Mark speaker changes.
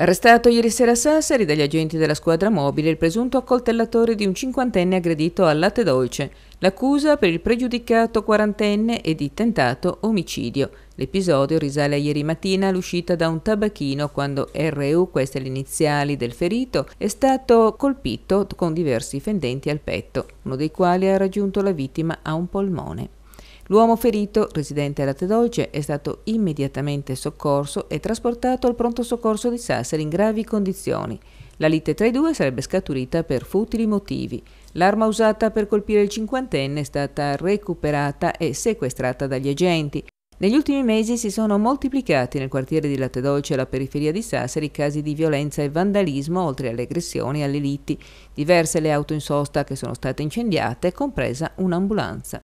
Speaker 1: Arrestato ieri sera a Sassari dagli agenti della squadra mobile il presunto accoltellatore di un cinquantenne aggredito al latte dolce, l'accusa per il pregiudicato quarantenne e di tentato omicidio. L'episodio risale a ieri mattina all'uscita da un tabacchino quando RU, queste le iniziali del ferito, è stato colpito con diversi fendenti al petto, uno dei quali ha raggiunto la vittima a un polmone. L'uomo ferito, residente a Latte Dolce, è stato immediatamente soccorso e trasportato al pronto soccorso di Sassari in gravi condizioni. La lite tra i due sarebbe scaturita per futili motivi. L'arma usata per colpire il cinquantenne è stata recuperata e sequestrata dagli agenti. Negli ultimi mesi si sono moltiplicati nel quartiere di Latte Dolce alla periferia di Sassari casi di violenza e vandalismo, oltre alle aggressioni alle liti. Diverse le auto in sosta che sono state incendiate, compresa un'ambulanza.